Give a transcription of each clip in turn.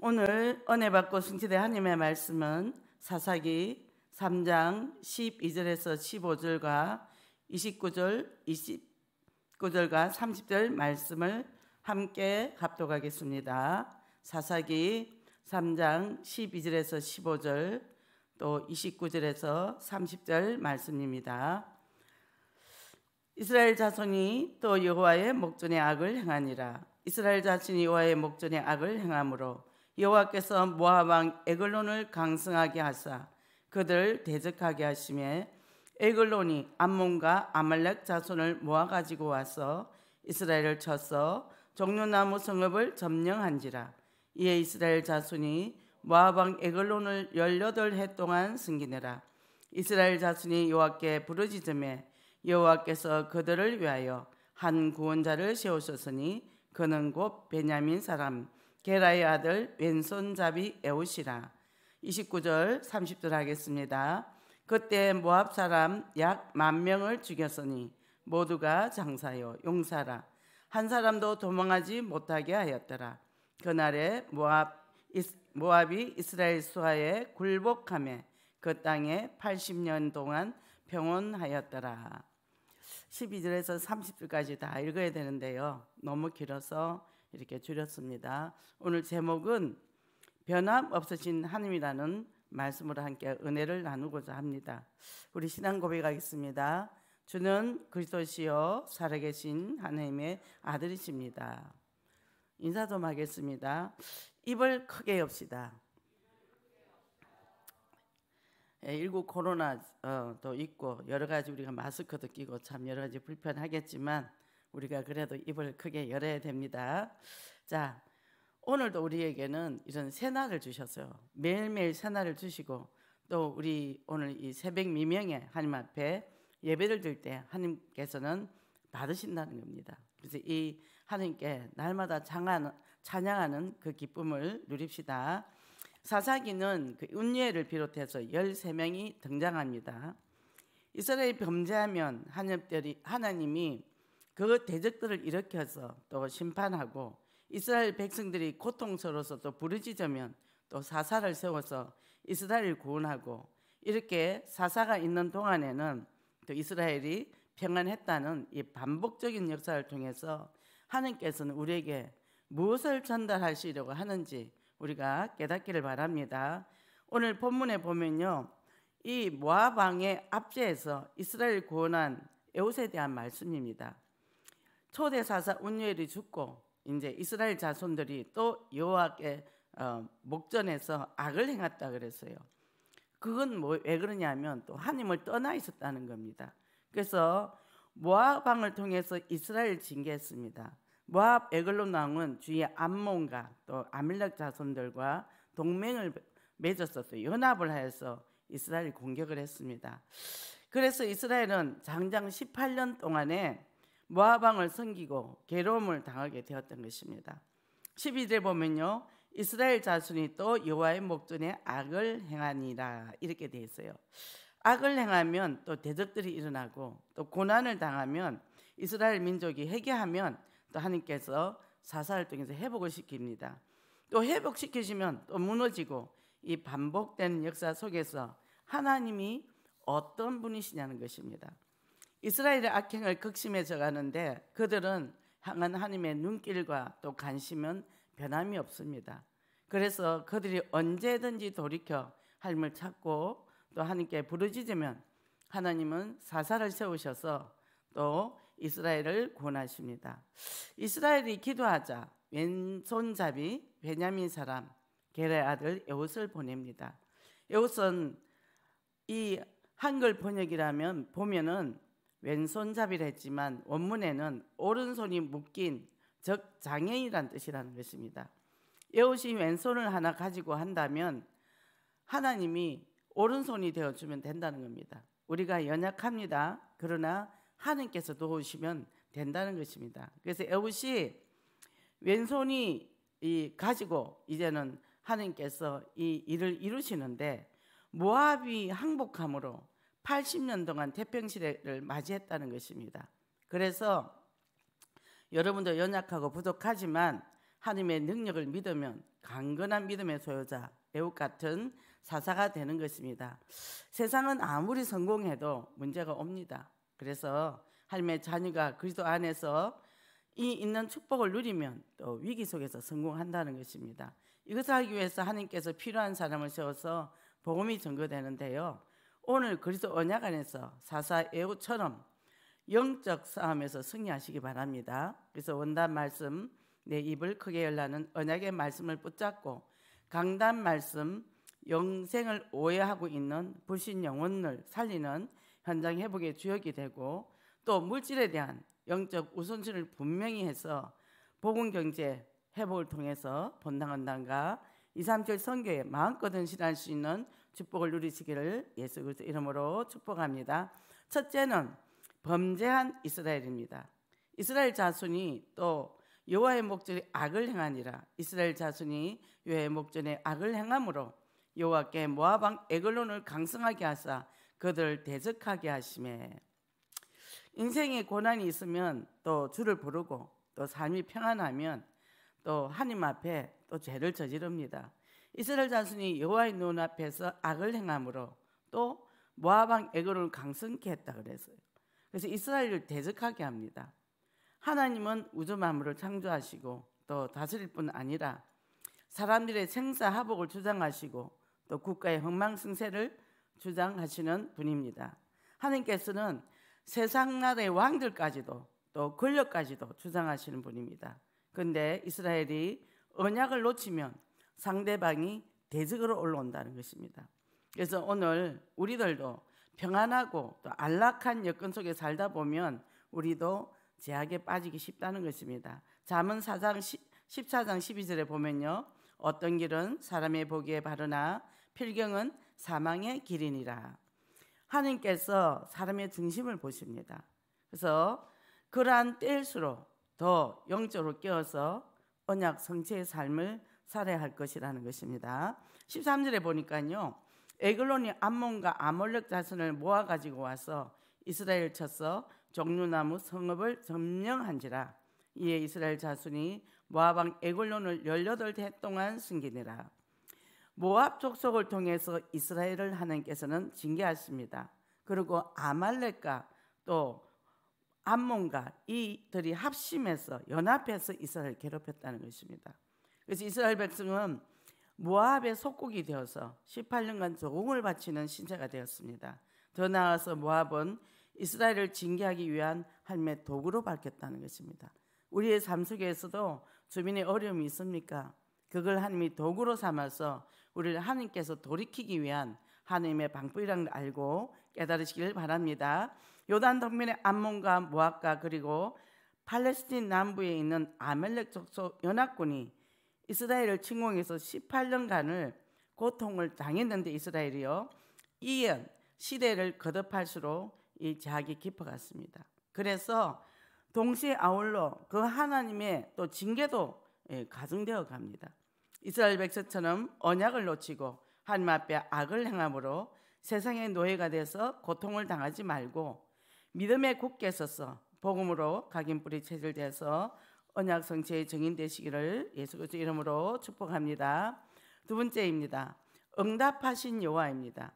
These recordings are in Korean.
오늘 은혜 받고 승치대 하나님의 말씀은 사사기 3장 12절에서 15절과 29절, 29절과 30절 말씀을 함께 합독하겠습니다. 사사기 3장 12절에서 15절 또 29절에서 30절 말씀입니다. 이스라엘 자손이 또 여호와의 목전에 악을 행하니라. 이스라엘 자손이 여호와의 목전에 악을 행함으로 여호와께서 모압 왕 에글론을 강성하게 하사 그들 을 대적하게 하심에 에글론이 암몬과 아말렉 자손을 모아 가지고 와서 이스라엘을 쳐서 종려나무 성읍을 점령한지라 이에 이스라엘 자손이 모압 왕 에글론을 열여덟 해 동안 승기내라 이스라엘 자손이 여호와께 부르짖음에 여호와께서 그들을 위하여 한 구원자를 세우셨으니 그는 곧 베냐민 사람 게라의 아들 왼손잡이 에웃이라. 29절 30절 하겠습니다. 그때 모압 사람 약 만 명을 죽였으니 모두가 장사요 용사라 한 사람도 도망하지 못하게 하였더라. 그날에 모압 모압이 이스라엘 수하에 굴복함에 그 땅에 80년 동안 평온하였더라. 12절에서 30절까지 다 읽어야 되는데요. 너무 길어서 이렇게 줄였습니다. 오늘 제목은 변함 없으신 하나님이라는 말씀으로 함께 은혜를 나누고자 합니다. 우리 신앙 고백하겠습니다. 주는 그리스도시요 살아계신 하나님의 아들이십니다. 인사 좀 하겠습니다. 입을 크게 엽시다. 예, 일구 코로나도 어, 있고 여러 가지 우리가 마스크도 끼고 참 여러 가지 불편하겠지만 우리가 그래도 입을 크게 열어야 됩니다. 자, 오늘도 우리에게는 이런 새날을 주셨어요. 매일매일 새날을 주시고 또 우리 오늘 이 새벽 미명에 하나님 앞에 예배를 드때 하나님께서는 받으신다는 겁니다. 그래서 이 하나님께 날마다 장하는, 찬양하는 그 기쁨을 누립시다. 사사기는 그 운예를 비롯해서 13명이 등장합니다. 이스라엘 범죄하면 하나님이 그 대적들을 일으켜서 또 심판하고 이스라엘 백성들이 고통스러워서 또 부르짖으면 또 사사를 세워서 이스라엘을 구원하고 이렇게 사사가 있는 동안에는 또 이스라엘이 평안했다는 이 반복적인 역사를 통해서 하나님께서는 우리에게 무엇을 전달하시려고 하는지 우리가 깨닫기를 바랍니다. 오늘 본문에 보면요. 이모아방의 압제에서 이스라엘 구원한 에웃에 대한 말씀입니다. 초대 사사 운요엘이 죽고 이제 이스라엘 자손들이 또 여호와께 어, 목전에서 악을 행했다 그랬어요. 그건 뭐 왜 그러냐면 또 하나님을 떠나 있었다는 겁니다. 그래서 모압 방을 통해서 이스라엘 징계했습니다. 모압 에글론 왕은 주위 암몬과 또 아밀렉 자손들과 동맹을 맺었어요 연합을 하여서 이스라엘 공격을 했습니다. 그래서 이스라엘은 장장 18년 동안에 모아방을 섬기고 괴로움을 당하게 되었던 것입니다. 12절에 보면요. 이스라엘 자손이 또 여호와의 목전에 악을 행하니라 이렇게 돼 있어요. 악을 행하면 또 대적들이 일어나고 또 고난을 당하면 이스라엘 민족이 회개하면 또 하나님께서 사사를 통해서 회복을 시킵니다. 또 회복시키시면 또 무너지고 이반복되 역사 속에서 하나님이 어떤 분이시냐는 것입니다. 이스라엘의 악행을 극심해져 가는데 그들은 향한 하나님의 눈길과 또 관심은 변함이 없습니다. 그래서 그들이 언제든지 돌이켜 하나님을 찾고 또 하나님께 부르짖으면 하나님은 사사를 세우셔서 또 이스라엘을 구원하십니다. 이스라엘이 기도하자 왼손잡이 베냐민 사람 게레 아들 에웃을 보냅니다. 에웃은 이 한글 번역이라면 보면은 왼손잡이를 했지만 원문에는 오른손이 묶인 즉 장애인이란 뜻이라는 것입니다. 여우시 왼손을 하나 가지고 한다면 하나님이 오른손이 되어주면 된다는 겁니다. 우리가 연약합니다. 그러나 하나님께서 도우시면 된다는 것입니다. 그래서 여우시 왼손이 가지고 이제는 하나님께서 이 일을 이루시는데 모압이 항복함으로 80년 동안 태평시대를 맞이했다는 것입니다. 그래서 여러분도 연약하고 부족하지만 하나님의 능력을 믿으면 강건한 믿음의 소유자 애국 같은 사사가 되는 것입니다. 세상은 아무리 성공해도 문제가 옵니다. 그래서 하나님의 자녀가 그리스도 안에서 이 있는 축복을 누리면 또 위기 속에서 성공한다는 것입니다. 이것을 하기 위해서 하나님께서 필요한 사람을 세워서 복음이 전거되는데요. 오늘 그리스도 언약 안에서 사사예우처럼 영적 싸움에서 승리하시기 바랍니다. 그래서 원단 말씀 내 입을 크게 열라는 언약의 말씀을 붙잡고 강단 말씀 영생을 오해하고 있는 불신 영혼을 살리는 현장 회복의 주역이 되고 또 물질에 대한 영적 우선순위를 분명히 해서 복음 경제 회복을 통해서 본당 헌당과 237 선교에 마음껏 헌신할 수 있는 축복을 누리시기를 예수 그리스도 이름으로 축복합니다. 첫째는 범죄한 이스라엘입니다. 이스라엘 자손이 또 여호와의 목전에 악을 행하니라. 이스라엘 자손이 여호와의 목전에 악을 행함으로 여호와께 모압 왕 에글론을 강성하게 하사 그들 대적하게 하심에 인생에 고난이 있으면 또 주를 부르고 또 삶이 평안하면 또 하나님 앞에 또 죄를 저지릅니다. 이스라엘 자손이 여호와의 눈앞에서 악을 행함으로 또 모압 왕 에그론을 강성케 했다 그랬어요. 그래서 이스라엘을 대적하게 합니다. 하나님은 우주 만물을 창조하시고 또 다스릴 뿐 아니라 사람들의 생사 하복을 주장하시고 또 국가의 흥망승세를 주장하시는 분입니다. 하나님께서는 세상 나라의 왕들까지도 또 권력까지도 주장하시는 분입니다. 그런데 이스라엘이 언약을 놓치면 상대방이 대적으로 올라온다는 것입니다. 그래서 오늘 우리들도 평안하고 또 안락한 여건 속에 살다 보면 우리도 제약에 빠지기 쉽다는 것입니다. 잠언 4장 10, 장 12절에 보면요. 어떤 길은 사람의 보기에 바르나 필경은 사망의 길이니라. 하나님께서 사람의 중심을 보십니다. 그래서 그러한 때일수록 더 영적으로 깨어서 언약 성체의 삶을 살해할 것이라는 것입니다. 13절에 보니까요. 에글론이 암몬과 아몰렉 자손을 모아 가지고 와서 이스라엘 쳐서 종류나무 성읍을 점령한지라 이에 이스라엘 자손이 모압왕 에글론을 18해 동안 숨기니라 모압 족속을 통해서 이스라엘을 하나님께서는 징계하십니다 그리고 아말렉과 또 암몬과 이들이 합심해서 연합해서 이스라엘을 괴롭혔다는 것입니다 그래서 이스라엘 백성은 모압의 속국이 되어서 18년간 조공을 바치는 신세가 되었습니다. 더 나아가서 모압은 이스라엘을 징계하기 위한 할매 도구로 밝혔다는 것입니다. 우리의 삶 속에서도 주민의 어려움이 있습니까? 그걸 하나님이 도구로 삼아서 우리를 하나님께서 돌이키기 위한 하나님의 방법이라는 걸 알고 깨달으시기를 바랍니다. 요단 동민의 암몬과 모압과 그리고 팔레스틴 남부에 있는 아멜렉 족속 연합군이 이스라엘을 침공해서 18년간을 고통을 당했는데 이스라엘이요. 이 연 시대를 거듭할수록 이자약이 깊어갔습니다. 그래서 동시에 아울러 그 하나님의 또 징계도 예, 가중되어 갑니다. 이스라엘 백성처럼 언약을 놓치고 하나님 앞에 악을 행함으로 세상의 노예가 돼서 고통을 당하지 말고 믿음에 굳게 서서 복음으로 각인 뿌리 체질돼서 언약 성취의 증인 되시기를 예수 그리스도 이름으로 축복합니다. 두 번째입니다. 응답하신 여호와입니다.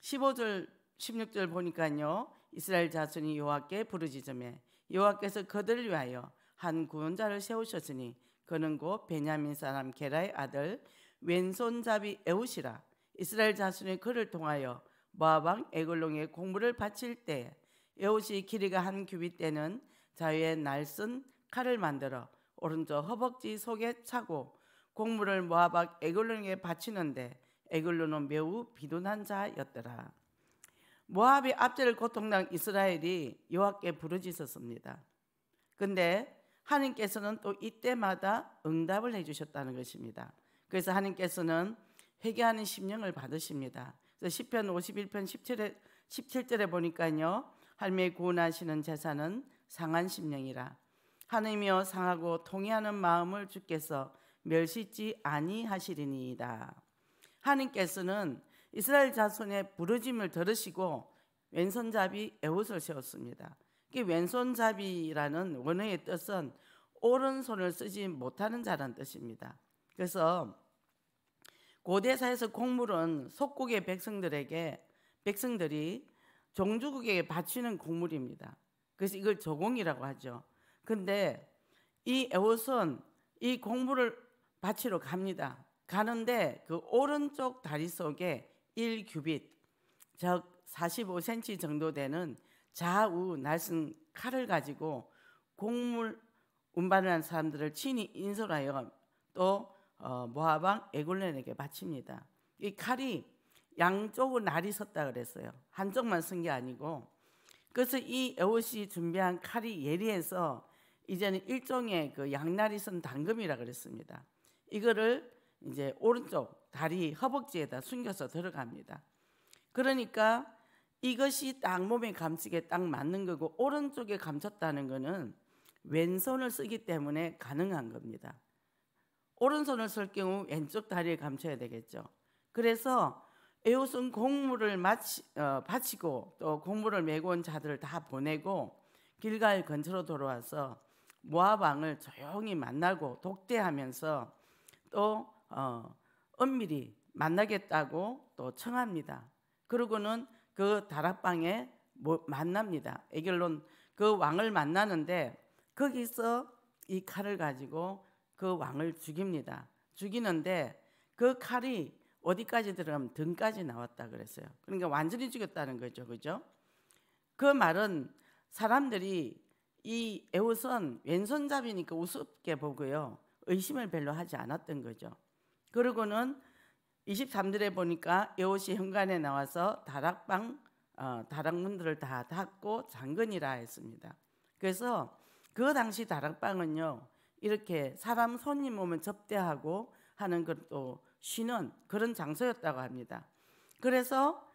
15절 16절 보니까요. 이스라엘 자손이 여호와께 부르짖음에 여호와께서 그들을 위하여 한 구원자를 세우셨으니 그는 곧 베냐민 사람 게라의 아들 왼손잡이 에웃이라 이스라엘 자손이 그를 통하여 모압 왕 에글롱의 공물을 바칠 때 에웃이 길이가 한 규빗 되는 자유의 날선 칼을 만들어 오른쪽 허벅지 속에 차고 곡물을 모아박 에글론에게 바치는데 에글론은 매우 비둔한 자였더라. 모압이 압제를 고통당 이스라엘이 여호와께 부르짖었습니다. 근데 하나님께서는 또 이때마다 응답을 해주셨다는 것입니다. 그래서 하나님께서는 회개하는 심령을 받으십니다. 그래서 시편 51편 17에, 17절에 보니까요. 할미의 구원하시는 제사는 상한 심령이라 하느님이여 상하고 통해하는 마음을 주께서 멸시지 아니하시리니이다. 하느님께서는 이스라엘 자손의 부르짐을 들으시고 왼손잡이 에웃을 세웠습니다. 이 왼손잡이라는 원어의 뜻은 오른손을 쓰지 못하는 자란 뜻입니다. 그래서 고대사에서 곡물은 속국의 백성들에게 백성들이 종주국에게 바치는 곡물입니다. 그래서 이걸 조공이라고 하죠. 근데 이 에워선 이 공부를 마치러 갑니다. 가는데 그 오른쪽 다리 속에 1규빗, 즉 45cm 정도 되는 좌우 날씬 칼을 가지고 곡물 운반을 한 사람들을 친히 인솔하여 또 어, 모하방 에굴렌에게 바칩니다. 이 칼이 양쪽으로 날이 섰다 그랬어요. 한쪽만 쓴 게 아니고. 그래서 이 에옷이 준비한 칼이 예리해서 이제는 일종의 그 양날이 쓴 당금이라 그랬습니다. 이거를 이제 오른쪽 다리 허벅지에다 숨겨서 들어갑니다. 그러니까 이것이 딱몸에감추게딱 맞는 거고 오른쪽에 감췄다는 거는 왼손을 쓰기 때문에 가능한 겁니다. 오른손을 쓸 경우 왼쪽 다리에 감춰야 되겠죠. 그래서 에웃은 공물을 마치, 어, 바치고 또 공물을 메고 온 자들을 다 보내고 길가에 근처로 돌아와서 모압 왕을 조용히 만나고 독대하면서 또 어, 은밀히 만나겠다고 또 청합니다. 그러고는 그 다락방에 만납니다. 에결론 그 왕을 만나는데 거기서 이 칼을 가지고 그 왕을 죽입니다. 죽이는데 그 칼이 어디까지 들어가면 등까지 나왔다 그랬어요. 그러니까 완전히 죽였다는 거죠. 그죠? 그 말은 사람들이 이 에옷은 왼손잡이니까 우습게 보고요. 의심을 별로 하지 않았던 거죠. 그러고는 23절에 보니까 에옷이 현관에 나와서 다락방 어, 다락문들을 다 닫고 장근이라 했습니다. 그래서 그 당시 다락방은요. 이렇게 사람 손님 오면 접대하고 하는 것도 쉬는 그런 장소였다고 합니다. 그래서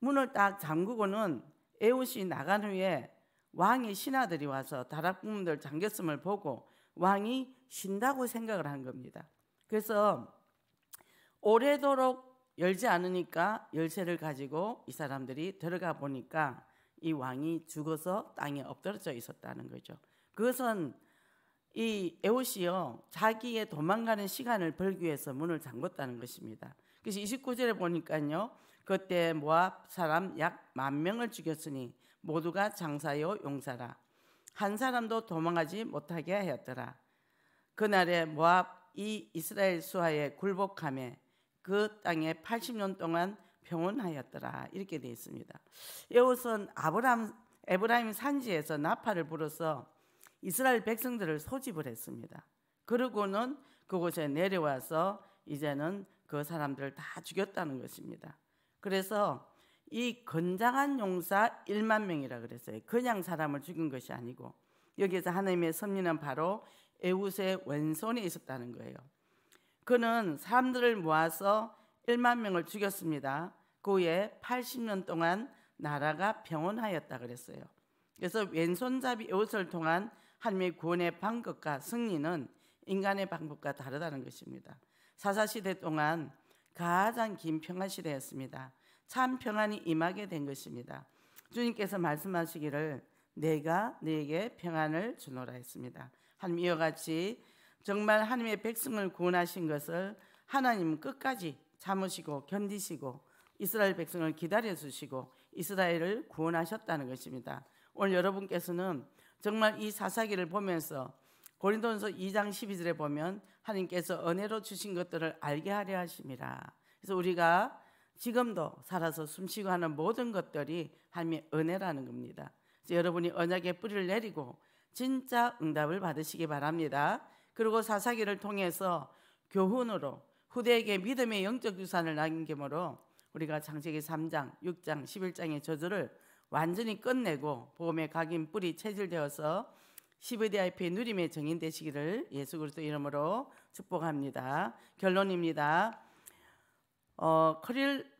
문을 딱 잠그고는 에옷이 나간 후에 왕의 신하들이 와서 다락문들 잠겼음을 보고 왕이 쉰다고 생각을 한 겁니다. 그래서 오래도록 열지 않으니까 열쇠를 가지고 이 사람들이 들어가 보니까 이 왕이 죽어서 땅에 엎드러져 있었다는 거죠. 그것은 이 에오시요 자기의 도망가는 시간을 벌기 위해서 문을 잠궜다는 것입니다. 그래서 29절에 보니까요. 그때 모압 사람 약 만 명을 죽였으니 모두가 장사요 용사라 한 사람도 도망하지 못하게 하였더라 그날에 모압 이 이스라엘 수하에 굴복함에 그 땅에 80년 동안 평온하였더라 이렇게 되어 있습니다. 이것은 아브라함 에브라임 산지에서 나팔을 불어서 이스라엘 백성들을 소집을 했습니다. 그러고는 그곳에 내려와서 이제는 그 사람들을 다 죽였다는 것입니다. 그래서 이 건장한 용사 1만 명이라 그랬어요. 그냥 사람을 죽인 것이 아니고 여기에서 하나님의 섭리는 바로 에웃의 왼손에 있었다는 거예요. 그는 사람들을 모아서 1만 명을 죽였습니다. 그 후에 80년 동안 나라가 평온하였다 그랬어요. 그래서 왼손잡이 에웃을 통한 하나님의 구원의 방법과 승리는 인간의 방법과 다르다는 것입니다. 사사시대 동안 가장 긴 평화시대였습니다. 참 평안이 임하게 된 것입니다. 주님께서 말씀하시기를 내가 네게 평안을 주노라 했습니다. 하나님 이와 같이 정말 하나님의 백성을 구원하신 것을 하나님 끝까지 참으시고 견디시고 이스라엘 백성을 기다려 주시고 이스라엘을 구원하셨다는 것입니다. 오늘 여러분께서는 정말 이 사사기를 보면서 고린도전서 2장 12절에 보면 하나님께서 은혜로 주신 것들을 알게 하려 하심이라. 그래서 우리가 지금도 살아서 숨쉬고 하는 모든 것들이 하나님의 은혜라는 겁니다. 여러분이 언약의 뿌리를 내리고 진짜 응답을 받으시기 바랍니다. 그리고 사사기를 통해서 교훈으로 후대에게 믿음의 영적 유산을 남김으로 우리가 장세기 3장, 6장, 11장의 저주를 완전히 끝내고 복음의 각인 뿌리 체질되어서 시브디아이의 누림의 정인 되시기를 예수 그리스도 이름으로 축복합니다. 결론입니다. 어, 커릴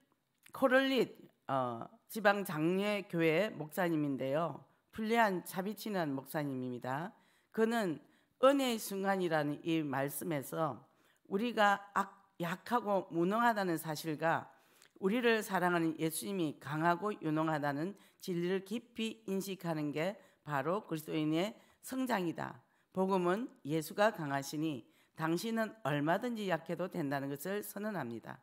코럴릿 어, 지방 장례 교회 목사님인데요. 불리한 자비친한 목사님입니다. 그는 은혜의 순간이라는 이 말씀에서 우리가 악, 약하고 무능하다는 사실과 우리를 사랑하는 예수님이 강하고 유능하다는 진리를 깊이 인식하는 게 바로 그리스도인의 성장이다. 복음은 예수가 강하시니 당신은 얼마든지 약해도 된다는 것을 선언합니다.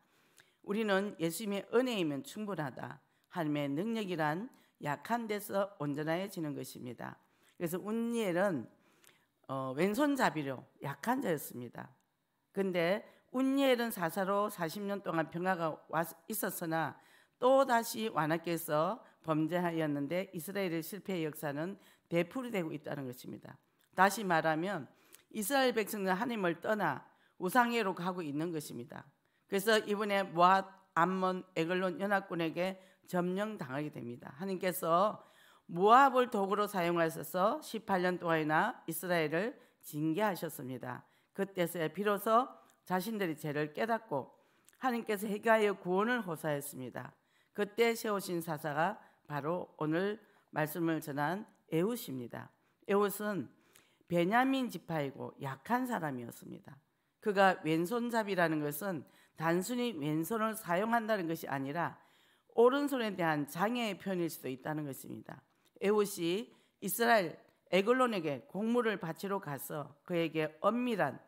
우리는 예수님의 은혜이면 충분하다. 하나님의 능력이란 약한 데서 온전해지는 것입니다. 그래서 운니엘은 어, 왼손잡이로 약한 자였습니다. 근데 운니엘은 사사로 40년 동안 평화가 있었으나 또다시 완악께서 범죄하였는데 이스라엘의 실패의 역사는 되풀이되고 있다는 것입니다. 다시 말하면 이스라엘 백성은 하나님을 떠나 우상예로 가고 있는 것입니다. 그래서 이번에 모압, 암몬, 에글론 연합군에게 점령당하게 됩니다. 하나님께서 모압을 도구로 사용하셔서 18년 동안이나 이스라엘을 징계하셨습니다. 그때서야 비로소 자신들의 죄를 깨닫고 하나님께서 해가의 구원을 호사했습니다. 그때 세우신 사사가 바로 오늘 말씀을 전한 에웃입니다. 에웃은 베냐민 지파이고 약한 사람이었습니다. 그가 왼손잡이라는 것은 단순히 왼손을 사용한다는 것이 아니라 오른손에 대한 장애의 표현일 수도 있다는 것입니다. 에롯이 이스라엘 에글론에게 공물을 바치러 가서 그에게 엄밀한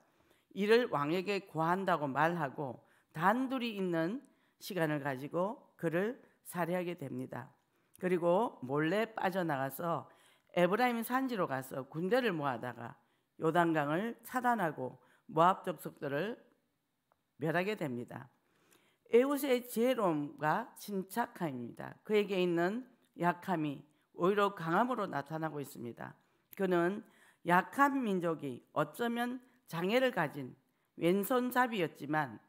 이를 왕에게 고한다고 말하고 단둘이 있는 시간을 가지고 그를 살해하게 됩니다. 그리고 몰래 빠져나가서 에브라임 산지로 가서 군대를 모아다가 요단강을 차단하고 모압 족속들을 멸하게 됩니다. 에웃의 지혜로움과 침착함입니다. 그에게 있는 약함이 오히려 강함으로 나타나고 있습니다. 그는 약한 민족이 어쩌면 장애를 가진 왼손잡이였지만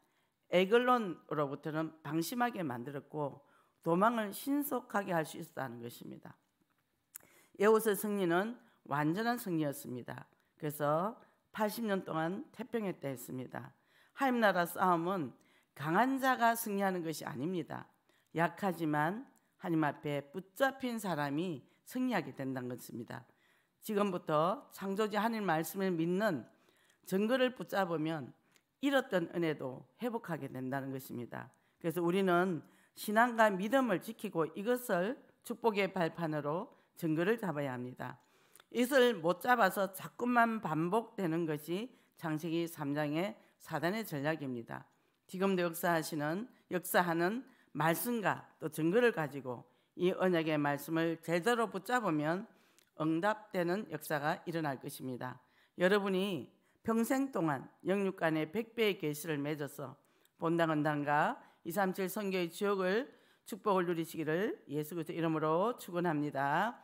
에글론으로부터는 방심하게 만들었고 도망을 신속하게 할 수 있었다는 것입니다. 에웃의 승리는 완전한 승리였습니다. 그래서 80년 동안 태평했다 했습니다. 하임 나라 싸움은 강한 자가 승리하는 것이 아닙니다. 약하지만 하나님 앞에 붙잡힌 사람이 승리하게 된다는 것입니다. 지금부터 창조주 하나님 말씀을 믿는 증거를 붙잡으면 잃었던 은혜도 회복하게 된다는 것입니다. 그래서 우리는 신앙과 믿음을 지키고 이것을 축복의 발판으로 증거를 잡아야 합니다. 이것을 못 잡아서 자꾸만 반복되는 것이 장세기 3장의 사단의 전략입니다. 지금도 역사하시는 역사하는 말씀과 또 증거를 가지고 이 언약의 말씀을 제대로 붙잡으면 응답되는 역사가 일어날 것입니다. 여러분이 평생 동안 영육간의 1배의 계시를 맺어서 본당 은당과 237 선교의 지역을 축복을 누리시기를 예수 그리스도 이름으로 축원합니다.